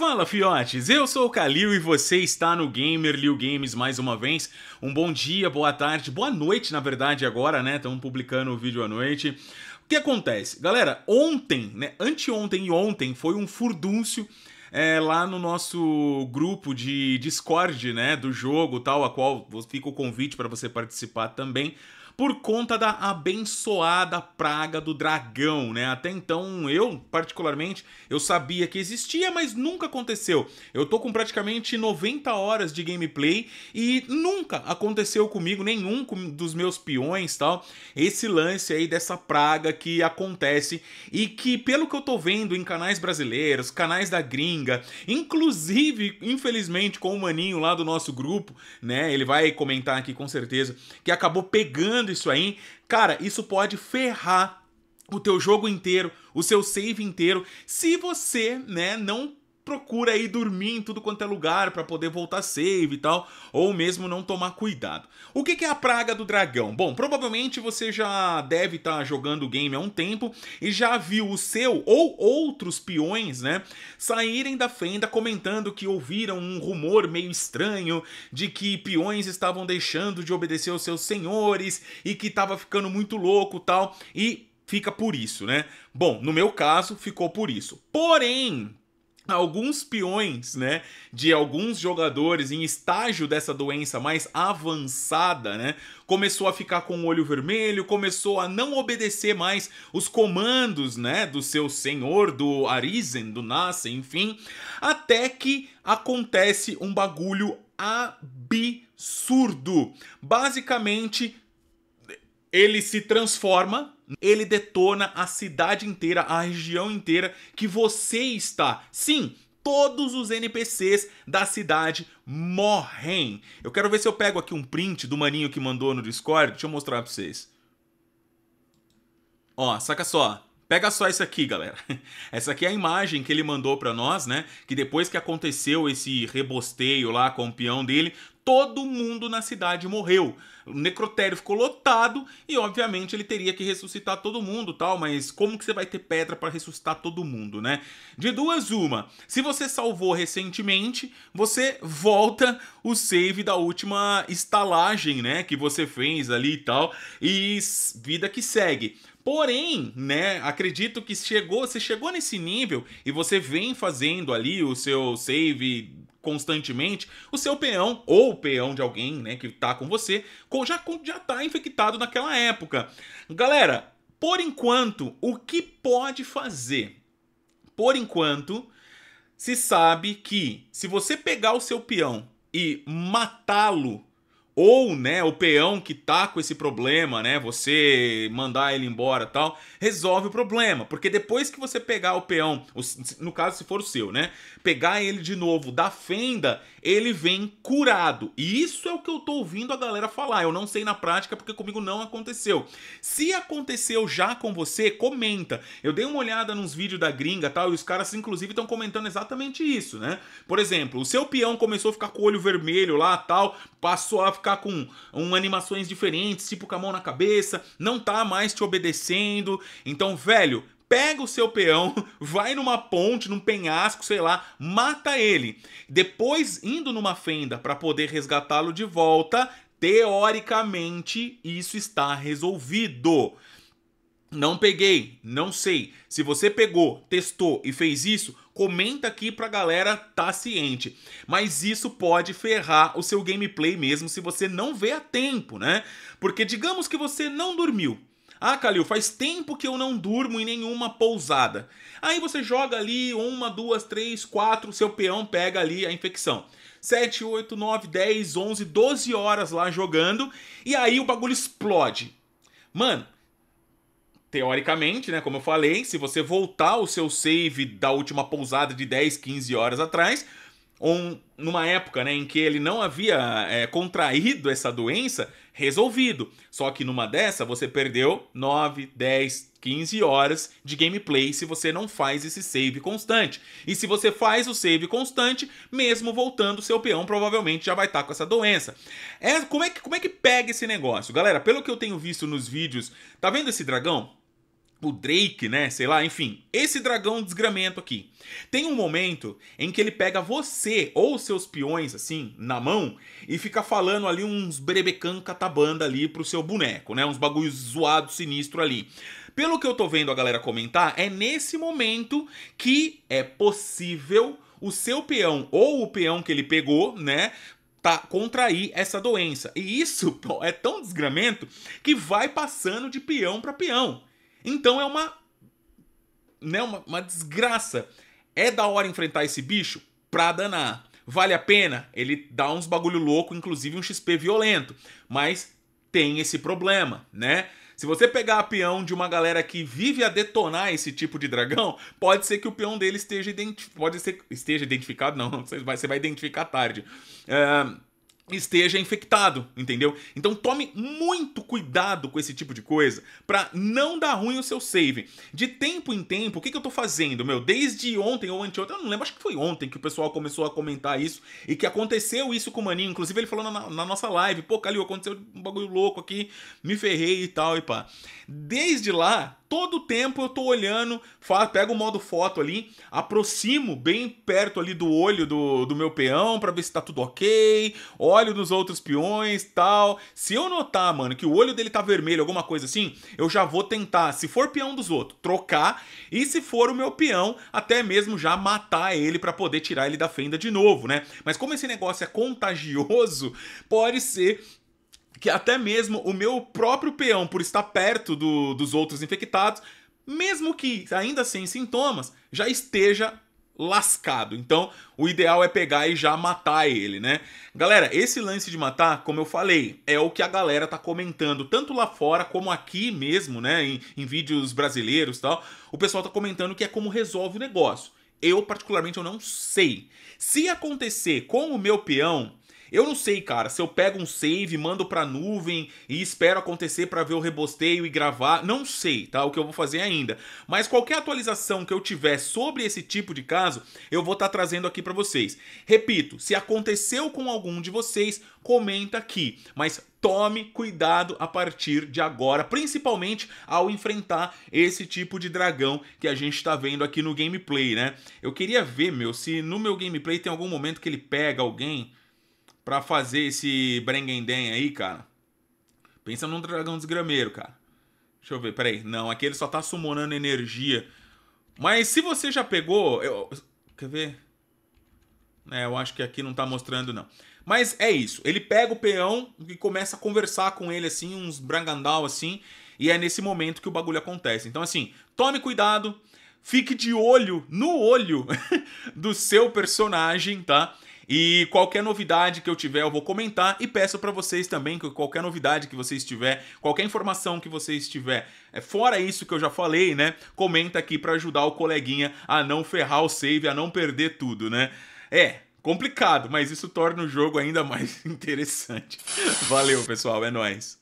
Fala, fiotes! Eu sou o Kalil e você está no Gamer Liu Games mais uma vez. Um bom dia, boa tarde, boa noite, na verdade, agora, né? Estamos publicando o vídeo à noite. O que acontece? Galera, ontem, né? Anteontem e ontem foi um furdúncio é, lá no nosso grupo de Discord, né? Do jogo tal, a qual fica o convite para você participar também por conta da abençoada praga do dragão, né? Até então, eu, particularmente, eu sabia que existia, mas nunca aconteceu. Eu tô com praticamente 90 horas de gameplay e nunca aconteceu comigo nenhum dos meus peões, tal, esse lance aí dessa praga que acontece e que, pelo que eu tô vendo em canais brasileiros, canais da gringa, inclusive, infelizmente, com o maninho lá do nosso grupo, né? Ele vai comentar aqui com certeza que acabou pegando isso aí, cara, isso pode ferrar o teu jogo inteiro, o seu save inteiro, se você, né, não procura aí dormir em tudo quanto é lugar para poder voltar save e tal, ou mesmo não tomar cuidado. O que, que é a praga do dragão? Bom, provavelmente você já deve estar tá jogando o game há um tempo e já viu o seu ou outros peões, né, saírem da fenda comentando que ouviram um rumor meio estranho de que peões estavam deixando de obedecer aos seus senhores e que estava ficando muito louco tal, e fica por isso, né? Bom, no meu caso, ficou por isso. Porém, alguns peões, né, de alguns jogadores em estágio dessa doença mais avançada, né, começou a ficar com o olho vermelho, começou a não obedecer mais os comandos, né, do seu senhor, do Arisen, do Nasa, enfim, até que acontece um bagulho absurdo. Basicamente, ele se transforma, ele detona a cidade inteira, a região inteira que você está. Sim, todos os NPCs da cidade morrem. Eu quero ver se eu pego aqui um print do maninho que mandou no Discord. Deixa eu mostrar pra vocês. Ó, saca só. Pega só isso aqui, galera. Essa aqui é a imagem que ele mandou para nós, né? Que depois que aconteceu esse rebosteio lá com o peão dele, todo mundo na cidade morreu. O necrotério ficou lotado e, obviamente, ele teria que ressuscitar todo mundo, tal, mas como que você vai ter pedra para ressuscitar todo mundo, né? De duas uma. Se você salvou recentemente, você volta o save da última estalagem, né, que você fez ali e tal, e vida que segue. Porém, né, acredito que chegou, se chegou nesse nível e você vem fazendo ali o seu save constantemente, o seu peão ou o peão de alguém, né, que tá com você, já já tá infectado naquela época. Galera, por enquanto, o que pode fazer? Por enquanto, se sabe que se você pegar o seu peão e matá-lo ou né, o peão que tá com esse problema, né, você mandar ele embora tal, resolve o problema, porque depois que você pegar o peão, no caso se for o seu, né, pegar ele de novo da fenda, ele vem curado. E isso é o que eu tô ouvindo a galera falar. Eu não sei na prática porque comigo não aconteceu. Se aconteceu já com você, comenta. Eu dei uma olhada nos vídeos da gringa tal, e os caras inclusive estão comentando exatamente isso, né? Por exemplo, o seu peão começou a ficar com o olho vermelho lá, tal, passou a ficar ficar com um, animações diferentes, tipo com a mão na cabeça, não tá mais te obedecendo. Então, velho, pega o seu peão, vai numa ponte, num penhasco, sei lá, mata ele. Depois, indo numa fenda para poder resgatá-lo de volta, teoricamente isso está resolvido. Não peguei, não sei. Se você pegou, testou e fez isso, comenta aqui pra galera tá ciente. Mas isso pode ferrar o seu gameplay mesmo se você não vê a tempo, né? Porque digamos que você não dormiu. Ah, Calil, faz tempo que eu não durmo em nenhuma pousada. Aí você joga ali uma, duas, três, quatro, seu peão pega ali a infecção. 7, 8, 9, 10, 11, 12 horas lá jogando e aí o bagulho explode. Mano, teoricamente, né, como eu falei, se você voltar o seu save da última pousada de 10, 15 horas atrás, um, numa época né, em que ele não havia é, contraído essa doença, resolvido. Só que numa dessa você perdeu 9, 10, 15 horas de gameplay se você não faz esse save constante. E se você faz o save constante, mesmo voltando, seu peão provavelmente já vai estar tá com essa doença. É, como, é que, como é que pega esse negócio? Galera, pelo que eu tenho visto nos vídeos, tá vendo esse dragão? o tipo Drake, né? Sei lá, enfim. Esse dragão desgramento aqui. Tem um momento em que ele pega você ou seus peões, assim, na mão e fica falando ali uns bebecan catabanda ali pro seu boneco, né? Uns bagulhos zoados, sinistro ali. Pelo que eu tô vendo a galera comentar, é nesse momento que é possível o seu peão ou o peão que ele pegou, né? tá, contrair essa doença. E isso é tão desgramento que vai passando de peão para peão. Então é uma. Né, uma, uma desgraça. É da hora enfrentar esse bicho? Pra danar. Vale a pena? Ele dá uns bagulho louco, inclusive um XP violento. Mas tem esse problema, né? Se você pegar a peão de uma galera que vive a detonar esse tipo de dragão, pode ser que o peão dele esteja, identi pode ser, esteja identificado, não, você vai, você vai identificar tarde. Uh, esteja infectado, entendeu? Então tome muito cuidado com esse tipo de coisa para não dar ruim o seu save. De tempo em tempo, o que, que eu tô fazendo, meu? Desde ontem ou anteontem, eu não lembro, acho que foi ontem que o pessoal começou a comentar isso e que aconteceu isso com o Maninho. Inclusive ele falou na, na nossa live, pô, Calil, aconteceu um bagulho louco aqui, me ferrei e tal e pá. Desde lá, todo tempo eu tô olhando, pego o modo foto ali, aproximo bem perto ali do olho do, do meu peão para ver se tá tudo ok, olho dos outros peões tal. Se eu notar, mano, que o olho dele tá vermelho, alguma coisa assim, eu já vou tentar, se for peão dos outros, trocar, e se for o meu peão, até mesmo já matar ele para poder tirar ele da fenda de novo, né? Mas como esse negócio é contagioso, pode ser que até mesmo o meu próprio peão, por estar perto do, dos outros infectados, mesmo que ainda sem sintomas, já esteja lascado. Então, o ideal é pegar e já matar ele, né? Galera, esse lance de matar, como eu falei, é o que a galera tá comentando, tanto lá fora como aqui mesmo, né? Em, em vídeos brasileiros e tal. O pessoal tá comentando que é como resolve o negócio. Eu, particularmente, eu não sei. Se acontecer com o meu peão, eu não sei, cara, se eu pego um save, mando pra nuvem e espero acontecer para ver o rebosteio e gravar, não sei, tá? O que eu vou fazer ainda. Mas qualquer atualização que eu tiver sobre esse tipo de caso, eu vou estar tá trazendo aqui para vocês. Repito, se aconteceu com algum de vocês, comenta aqui. Mas tome cuidado a partir de agora, principalmente ao enfrentar esse tipo de dragão que a gente está vendo aqui no gameplay, né? Eu queria ver, meu, se no meu gameplay tem algum momento que ele pega alguém para fazer esse Brengenden aí, cara. Pensa num dragão desgrameiro, cara. Deixa eu ver, peraí. Não, aqui ele só tá sumonando energia. Mas se você já pegou... Eu... Quer ver? É, eu acho que aqui não tá mostrando, não. Mas é isso. Ele pega o peão e começa a conversar com ele, assim, uns brangandal, assim. E é nesse momento que o bagulho acontece. Então, assim, tome cuidado. Fique de olho, no olho do seu personagem, tá? E qualquer novidade que eu tiver, eu vou comentar e peço para vocês também que qualquer novidade que vocês tiver, qualquer informação que vocês tiver, é, fora isso que eu já falei, né? Comenta aqui para ajudar o coleguinha a não ferrar o save, a não perder tudo, né? É, complicado, mas isso torna o jogo ainda mais interessante. Valeu, pessoal, é nós.